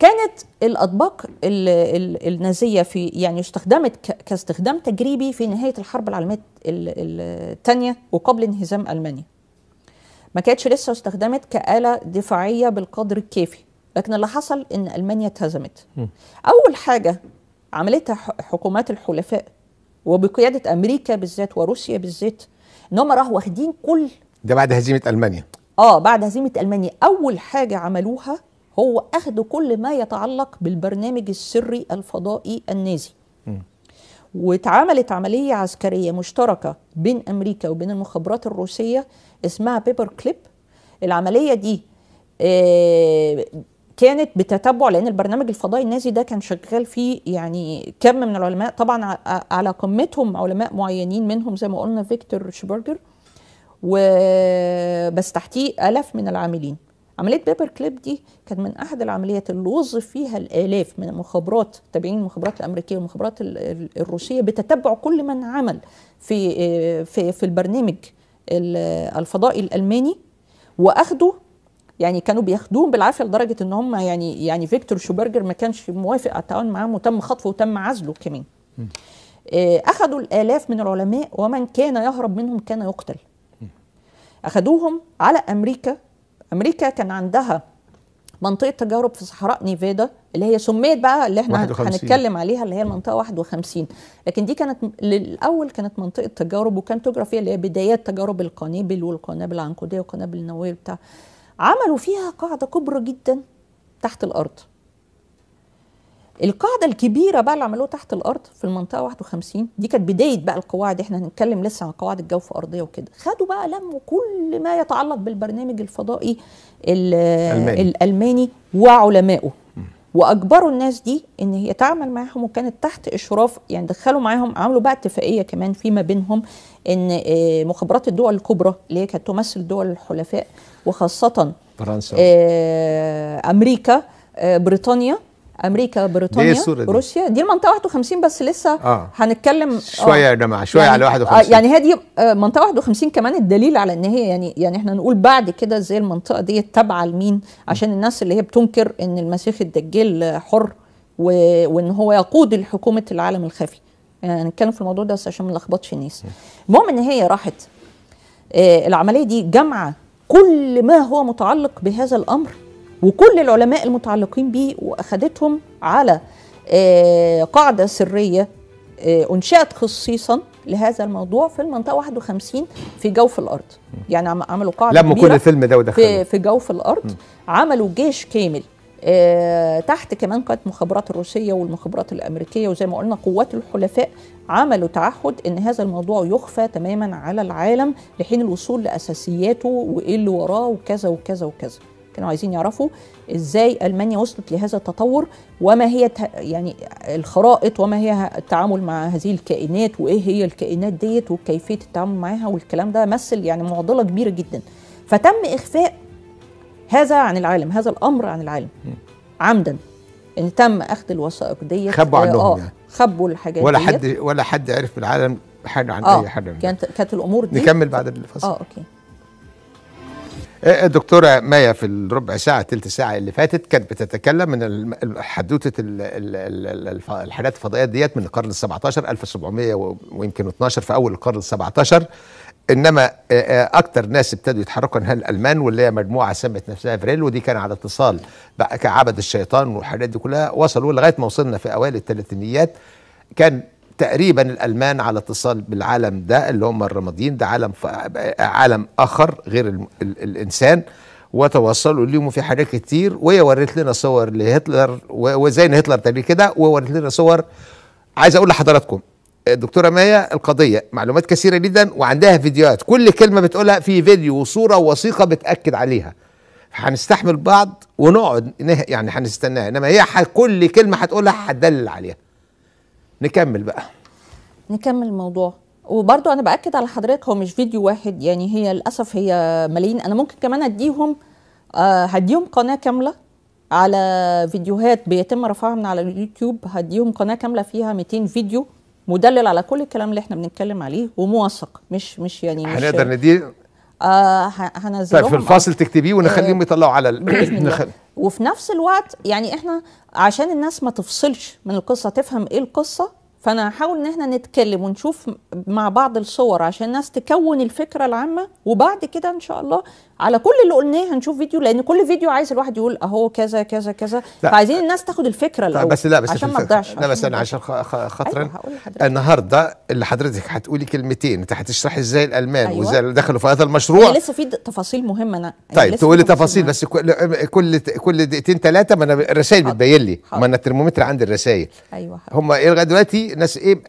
كانت الاطباق النازيه في يعني استخدمت كاستخدام تجريبي في نهايه الحرب العالميه الثانيه وقبل انهزام المانيا ما كانتش لسه استخدمت كآلة دفاعية بالقدر الكافي لكن اللي حصل ان المانيا اتهزمت اول حاجة عملتها حكومات الحلفاء وبقيادة امريكا بالذات وروسيا بالذات ان هم راحوا واخدين كل ده بعد هزيمة المانيا اه بعد هزيمة المانيا اول حاجة عملوها هو أخذ كل ما يتعلق بالبرنامج السري الفضائي النازي واتعملت عملية عسكرية مشتركة بين أمريكا وبين المخابرات الروسية اسمها بيبر كليب العملية دي آه، كانت بتتبع لان البرنامج الفضائي النازي ده كان شغال فيه يعني كم من العلماء طبعا على قمتهم علماء معينين منهم زي ما قلنا فيكتور شبرجر وبس تحتيه الاف من العاملين عمليه بيبر كليب دي كانت من احد العمليات اللي وظف فيها الالاف من المخابرات تابعين المخابرات الامريكيه والمخابرات الروسيه بتتبع كل من عمل في آه، في في البرنامج الفضائي الالماني واخدوا يعني كانوا بياخدوهم بالعافيه لدرجه ان هم يعني يعني فيكتور شوبرجر ما كانش موافق على التعاون معاهم وتم خطفه وتم عزله كمان. آه، اخذوا الالاف من العلماء ومن كان يهرب منهم كان يقتل. اخذوهم على امريكا امريكا كان عندها منطقه تجارب في صحراء نيفادا اللي هي سميت بقى اللي احنا 51. هنتكلم عليها اللي هي المنطقه 51 لكن دي كانت للاول كانت منطقه تجارب وكان تجرى فيها اللي هي بدايات تجارب القنابل والقنابل العنقوديه والقنابل النوويه بتاع عملوا فيها قاعده كبرى جدا تحت الارض القاعده الكبيره بقى اللي عملوها تحت الارض في المنطقه 51 دي كانت بدايه بقى القواعد احنا هنتكلم لسه عن قواعد الجوف ارضيه وكده خدوا بقى لموا كل ما يتعلق بالبرنامج الفضائي الالماني, الألماني وعلمائه واجبروا الناس دي ان هي تعمل معاهم وكانت تحت اشراف يعني دخلوا معاهم عملوا بقى اتفاقيه كمان فيما بينهم ان آه، مخابرات الدول الكبرى اللي هي كانت تمثل دول الحلفاء وخاصه فرنسا آه، امريكا آه، بريطانيا امريكا بريطانيا دي روسيا دي المنطقه 51 بس لسه آه. هنتكلم شويه آه. يا جماعه شويه يعني على 51 آه، يعني هذه آه، منطقه 51 كمان الدليل على ان هي يعني يعني احنا نقول بعد كده ازاي المنطقه دي تابعه لمين عشان الناس اللي هي بتنكر ان المسيح الدجال حر وان هو يقود حكومه العالم الخفي يعني هنتكلم في الموضوع ده بس عشان ما نلخبطش الناس المهم ان هي راحت آه العمليه دي جمع كل ما هو متعلق بهذا الامر وكل العلماء المتعلقين به واخدتهم على آه، قاعده سريه آه، انشات خصيصا لهذا الموضوع في المنطقه 51 في جوف الارض يعني عملوا قاعده لما كل الفيلم ده ودخلوا في, جوف الارض عملوا جيش كامل آه، تحت كمان كانت المخابرات الروسيه والمخابرات الامريكيه وزي ما قلنا قوات الحلفاء عملوا تعهد ان هذا الموضوع يخفى تماما على العالم لحين الوصول لاساسياته وايه اللي وراه وكذا وكذا وكذا كانوا عايزين يعرفوا ازاي المانيا وصلت لهذا التطور وما هي يعني الخرائط وما هي التعامل مع هذه الكائنات وايه هي الكائنات ديت وكيفيه التعامل معاها والكلام ده مثل يعني معضله كبيره جدا فتم اخفاء هذا عن العالم هذا الامر عن العالم عمدا ان تم اخذ الوثائق ديت خبوا آه، عنهم آه يعني. خبوا الحاجات ولا حد ولا حد عرف بالعالم حاجه عن آه اي حاجه كانت كانت الامور دي نكمل بعد الفصل اه اوكي الدكتورة إيه، إيه، مايا في الربع ساعة تلت ساعة اللي فاتت كانت بتتكلم من حدوثة الحالات الفضائية ديت من القرن السبعتاشر 1700 ويمكن 12 في أول القرن عشر انما إيه، اكتر ناس ابتدوا يتحركوا انها الالمان واللي هي مجموعه سمت نفسها فريل ودي كان على اتصال كعبد الشيطان والحاجات دي كلها وصلوا لغايه ما وصلنا في اوائل الثلاثينيات كان تقريبا الالمان على اتصال بالعالم ده اللي هم الرماديين ده عالم عالم اخر غير ال ال الانسان وتوصلوا ليهم في حاجات كتير وهي وريت لنا صور لهتلر وزي ان هتلر تاني كده ووريت لنا صور عايز اقول لحضراتكم الدكتوره مايا القضيه معلومات كثيره جدا وعندها فيديوهات كل كلمه بتقولها في فيديو وصوره ووثيقه بتاكد عليها هنستحمل بعض ونقعد يعني هنستناها انما هي كل كلمه هتقولها هتدلل عليها نكمل بقى نكمل الموضوع وبرضو انا باكد على حضرتك هو مش فيديو واحد يعني هي للاسف هي ملايين انا ممكن كمان اديهم آه هديهم قناه كامله على فيديوهات بيتم رفعها من على اليوتيوب هديهم قناه كامله فيها 200 فيديو مدلل على كل الكلام اللي احنا بنتكلم عليه وموثق مش مش يعني مش هنقدر ندير آه هنزلهم طيب في الفاصل تكتبيه ونخليهم آه، يطلعوا على ال... وفي نفس الوقت يعني احنا عشان الناس ما تفصلش من القصه تفهم ايه القصه فانا هحاول ان احنا نتكلم ونشوف مع بعض الصور عشان الناس تكون الفكره العامه وبعد كده ان شاء الله على كل اللي قلناه هنشوف فيديو لان كل فيديو عايز الواحد يقول اهو كذا كذا كذا فعايزين الناس تاخد الفكره طيب، الاول بس لا بس عشان ما تضيعش لا بس انا عشان خاطر أيوة النهارده اللي حضرتك هتقولي كلمتين انت هتشرحي ازاي الالمان أيوة. وازاي دخلوا في هذا المشروع طيب، لسه في تفاصيل مهمه انا طيب تقولي تفاصيل بس كل كل دقيقتين ثلاثه ما انا الرسائل بتبين لي ما انا الترمومتر عندي الرسائل ايوه هم لغايه دلوقتي ناس ايه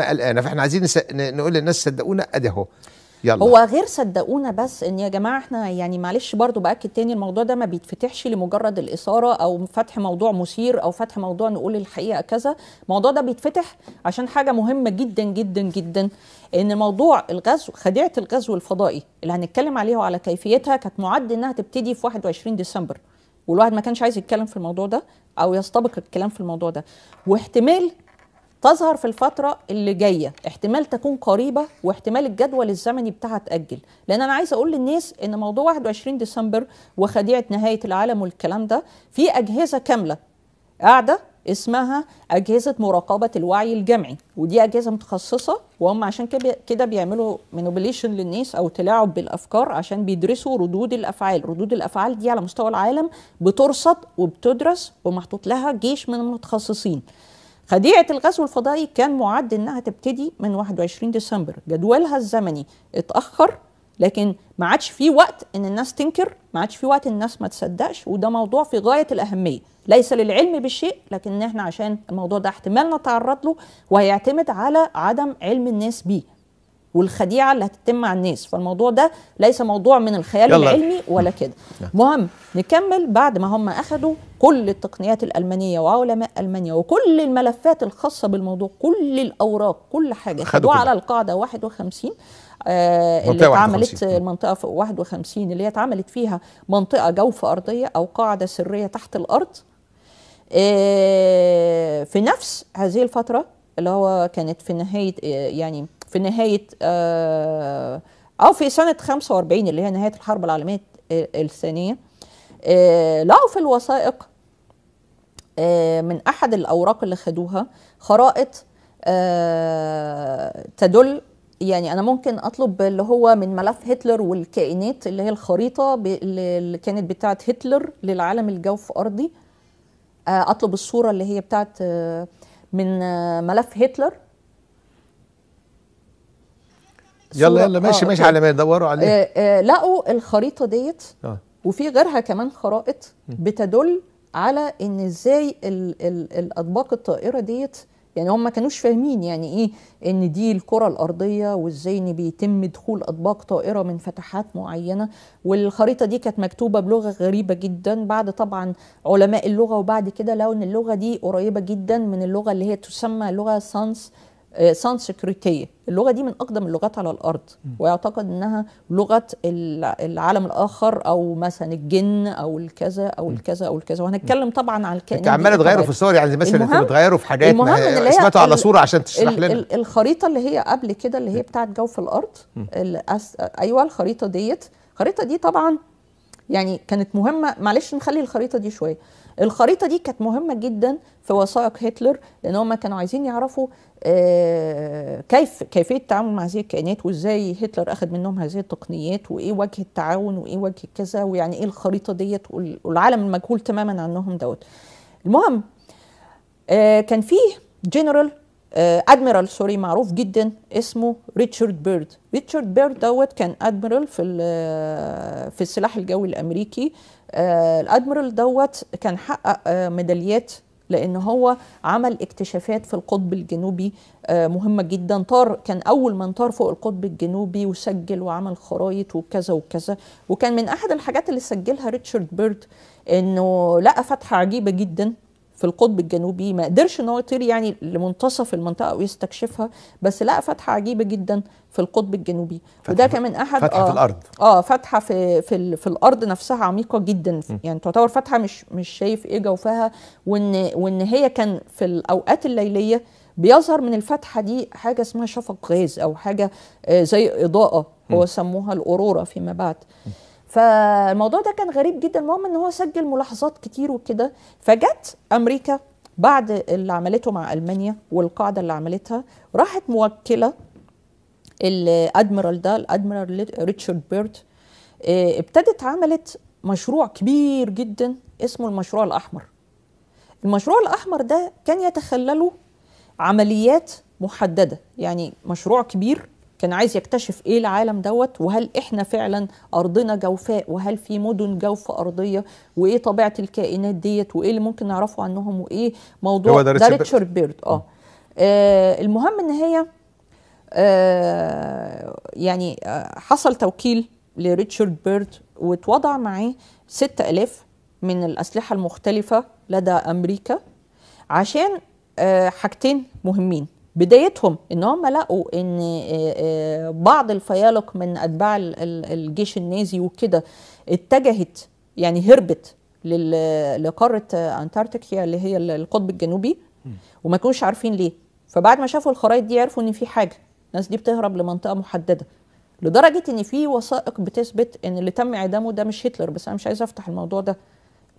قلقانه فاحنا عايزين نقول للناس صدقونا ادي اهو يلا. هو غير صدقونا بس ان يا جماعه احنا يعني معلش برضو باكد تاني الموضوع ده ما بيتفتحش لمجرد الاثاره او فتح موضوع مثير او فتح موضوع نقول الحقيقه كذا الموضوع ده بيتفتح عشان حاجه مهمه جدا جدا جدا ان موضوع الغزو خديعه الغزو الفضائي اللي هنتكلم عليها وعلى كيفيتها كانت معد انها تبتدي في 21 ديسمبر والواحد ما كانش عايز يتكلم في الموضوع ده او يستبق الكلام في الموضوع ده واحتمال تظهر في الفترة اللي جاية احتمال تكون قريبة واحتمال الجدول الزمني بتاعها تأجل لأن أنا عايزة أقول للناس إن موضوع 21 ديسمبر وخديعة نهاية العالم والكلام ده في أجهزة كاملة قاعدة اسمها أجهزة مراقبة الوعي الجمعي ودي أجهزة متخصصة وهم عشان كده بيعملوا منوبليشن للناس أو تلاعب بالأفكار عشان بيدرسوا ردود الأفعال ردود الأفعال دي على مستوى العالم بترصد وبتدرس ومحطوط لها جيش من المتخصصين خديعة الغزو الفضائي كان معد انها تبتدي من 21 ديسمبر جدولها الزمني اتأخر لكن ما عادش في وقت ان الناس تنكر ما عادش في وقت الناس ما تصدقش وده موضوع في غاية الأهمية ليس للعلم بالشيء لكن احنا عشان الموضوع ده احتمال نتعرض له وهيعتمد على عدم علم الناس بيه والخديعه اللي هتتم على الناس فالموضوع ده ليس موضوع من الخيال يلا. العلمي ولا كده مهم نكمل بعد ما هم اخذوا كل التقنيات الالمانيه وعلماء المانيا وكل الملفات الخاصه بالموضوع كل الاوراق كل حاجه خدوها على القاعده 51 آه اللي اتعملت المنطقه آه، 51 اللي هي اتعملت فيها منطقه جوف ارضيه او قاعده سريه تحت الارض آه في نفس هذه الفتره اللي هو كانت في نهايه آه، يعني في نهايه آه، او في سنه 45 اللي هي نهايه الحرب العالميه آه، الثانيه آه، لقوا في الوثائق من احد الاوراق اللي خدوها خرائط تدل يعني انا ممكن اطلب اللي هو من ملف هتلر والكائنات اللي هي الخريطه اللي كانت بتاعه هتلر للعالم الجوف ارضي اطلب الصوره اللي هي بتاعه من ملف هتلر يلا يلا ماشي آه ماشي طيب. على ما يدوروا عليه آه آه لقوا الخريطه ديت آه. وفي غيرها كمان خرائط بتدل على ان ازاي الـ الـ الاطباق الطائره ديت يعني هم ما كانوش فاهمين يعني ايه ان دي الكره الارضيه وازاي ان بيتم دخول اطباق طائره من فتحات معينه والخريطه دي كانت مكتوبه بلغه غريبه جدا بعد طبعا علماء اللغه وبعد كده لقوا ان اللغه دي قريبه جدا من اللغه اللي هي تسمى لغه سانس سانسكريتية اللغه دي من اقدم اللغات على الارض ويعتقد انها لغه العالم الاخر او مثلا الجن او الكذا او الكذا او الكذا وهنتكلم طبعا عن الكائنات انت عماله تغيروا في الصور يعني مثلا انتوا بتغيروا في حاجات اسمتوا على صوره عشان تشرح لنا الخريطه اللي هي قبل كده اللي هي بتاعت جوف الارض ايوه الخريطه ديت الخريطه دي طبعا يعني كانت مهمه معلش نخلي الخريطه دي شويه الخريطه دي كانت مهمه جدا في وثائق هتلر لان هم كانوا عايزين يعرفوا آه، كيف كيفيه التعامل مع هذه الكائنات وازاي هتلر اخذ منهم هذه التقنيات وايه وجه التعاون وايه وجه كذا ويعني ايه الخريطه ديت والعالم المجهول تماما عنهم دوت المهم آه، كان فيه جنرال ادميرال آه، سوري معروف جدا اسمه ريتشارد بيرد ريتشارد بيرد دوت كان ادميرال في آه، في السلاح الجوي الامريكي آه، الادميرال دوت كان حقق ميداليات لان هو عمل اكتشافات في القطب الجنوبي مهمه جدا طار كان اول من طار فوق القطب الجنوبي وسجل وعمل خرايط وكذا وكذا وكان من احد الحاجات اللي سجلها ريتشارد بيرد انه لقى فتحه عجيبه جدا في القطب الجنوبي ما قدرش ان هو يطير يعني لمنتصف المنطقه ويستكشفها بس لقى فتحه عجيبه جدا في القطب الجنوبي فتحة وده كمان احد فتحه آه في الارض اه فتحه في في, في الارض نفسها عميقه جدا م. يعني تعتبر فتحه مش مش شايف ايه جوفها وان وان هي كان في الاوقات الليليه بيظهر من الفتحه دي حاجه اسمها شفق غاز او حاجه آه زي اضاءه هو سموها الاورورا فيما بعد م. فالموضوع ده كان غريب جدا المهم ان هو سجل ملاحظات كتير وكده فجت امريكا بعد اللي عملته مع المانيا والقاعده اللي عملتها راحت موكله الادميرال ده الادميرال ريتشارد بيرد آه، ابتدت عملت مشروع كبير جدا اسمه المشروع الاحمر المشروع الاحمر ده كان يتخلله عمليات محدده يعني مشروع كبير كان عايز يكتشف ايه العالم دوت وهل احنا فعلا ارضنا جوفاء وهل في مدن جوف ارضيه وايه طبيعه الكائنات ديت وايه اللي ممكن نعرفه عنهم وايه موضوع ده ريتشارد بيرد اه, آه المهم ان هي آه يعني آه حصل توكيل لريتشارد بيرد واتوضع معاه 6000 من الاسلحه المختلفه لدى امريكا عشان آه حاجتين مهمين بدايتهم ان هم لقوا ان آه، آه، بعض الفيالق من اتباع الجيش النازي وكده اتجهت يعني هربت لقاره انتاركتيكا اللي هي القطب الجنوبي وما كانوش عارفين ليه فبعد ما شافوا الخرائط دي عرفوا ان في حاجه الناس دي بتهرب لمنطقه محدده لدرجه ان في وثائق بتثبت ان اللي تم اعدامه ده مش هتلر بس انا مش عايزه افتح الموضوع ده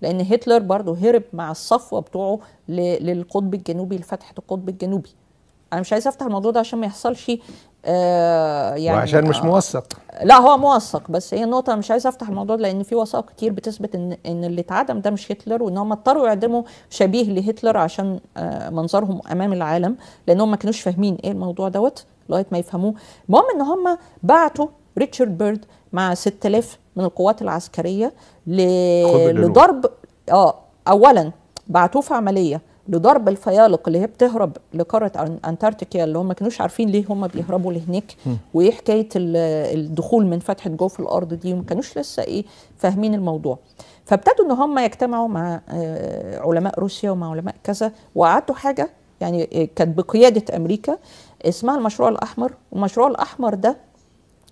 لان هتلر برضه هرب مع الصفوه بتوعه للقطب الجنوبي لفتحه القطب الجنوبي انا مش عايزه افتح الموضوع ده عشان ما يحصلش آه يعني وعشان مش آه، موثق لا هو موثق بس هي النقطه انا مش عايزه افتح الموضوع ده لان في وثائق كتير بتثبت ان ان اللي اتعدم ده مش هتلر وان هم اضطروا يعدموا شبيه لهتلر عشان آه منظرهم امام العالم لان هم ما كانوش فاهمين ايه الموضوع دوت لغايه ما يفهموه المهم ان هم بعتوا ريتشارد بيرد مع 6000 من القوات العسكريه ل... لضرب اه اولا بعتوه في عمليه لضرب الفيالق اللي هي بتهرب لقاره انتاركتيكا اللي هم ما كانوش عارفين ليه هم بيهربوا لهناك وايه حكايه الدخول من فتحه جوف الارض دي وما كانوش لسه ايه فاهمين الموضوع فابتدوا ان هم يجتمعوا مع آه، علماء روسيا ومع علماء كذا وقعدوا حاجه يعني آه، كانت بقياده امريكا اسمها المشروع الاحمر والمشروع الاحمر ده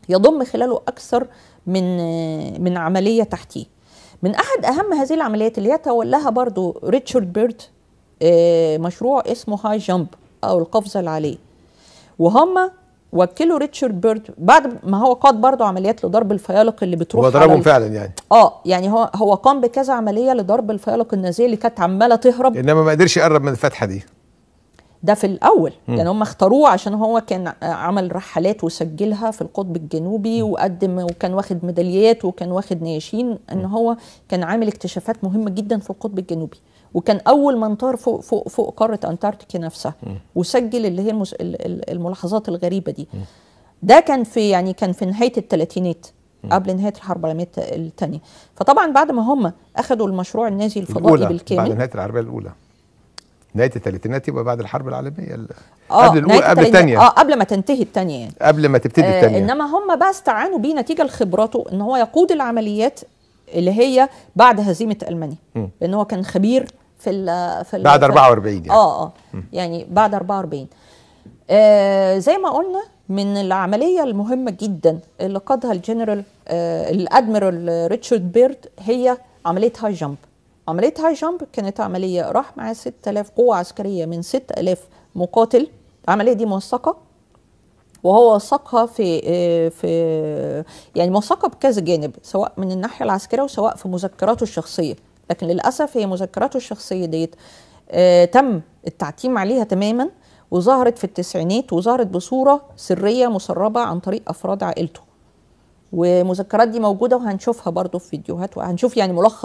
يضم خلاله اكثر من آه، من عمليه تحتيه من احد اهم هذه العمليات اللي يتولاها برضو ريتشارد بيرد آه، مشروع اسمه هاي جامب او القفزه العاليه وهم وكلوا ريتشارد بيرد بعد ما هو قاد برضه عمليات لضرب الفيالق اللي بتروح هو ضربهم فعلا يعني اه يعني هو هو قام بكذا عمليه لضرب الفيالق النازيه اللي كانت عماله تهرب انما ما قدرش يقرب من الفتحه دي ده في الاول م. يعني هم اختاروه عشان هو كان عمل رحلات وسجلها في القطب الجنوبي م. وقدم وكان واخد ميداليات وكان واخد نياشين ان هو كان عامل اكتشافات مهمه جدا في القطب الجنوبي وكان اول من طار فوق فوق فوق قاره انتاركتيكا نفسها م. وسجل اللي هي المس... الملاحظات الغريبه دي م. ده كان في يعني كان في نهايه الثلاثينات قبل نهايه الحرب العالميه الثانيه فطبعا بعد ما هم اخذوا المشروع النازي الفضائي الأولى. بالكامل بعد نهايه العربيه الاولى نهايه الثلاثينات يبقى بعد الحرب العالميه آه قبل الاولى قبل الثانيه اه قبل ما تنتهي الثانيه يعني قبل ما تبتدي آه، الثانيه آه انما هم بقى استعانوا بيه نتيجه لخبراته ان هو يقود العمليات اللي هي بعد هزيمه المانيا لان هو كان خبير في ال في ال بعد 44 يعني اه اه يعني بعد 44 آه زي ما قلنا من العمليه المهمه جدا اللي قادها الجنرال آه الادميرال ريتشارد بيرد هي عمليه هاي جامب عمليه هاي جامب كانت عمليه راح معاه 6000 قوه عسكريه من 6000 مقاتل العمليه دي موثقه وهو وثقها في آه، في يعني موثقه بكذا جانب سواء من الناحيه العسكريه وسواء في مذكراته الشخصيه لكن للاسف هي مذكراته الشخصيه ديت آه، تم التعتيم عليها تماما وظهرت في التسعينات وظهرت بصوره سريه مسربه عن طريق افراد عائلته ومذكرات دي موجوده وهنشوفها برضو في فيديوهات وهنشوف يعني ملخص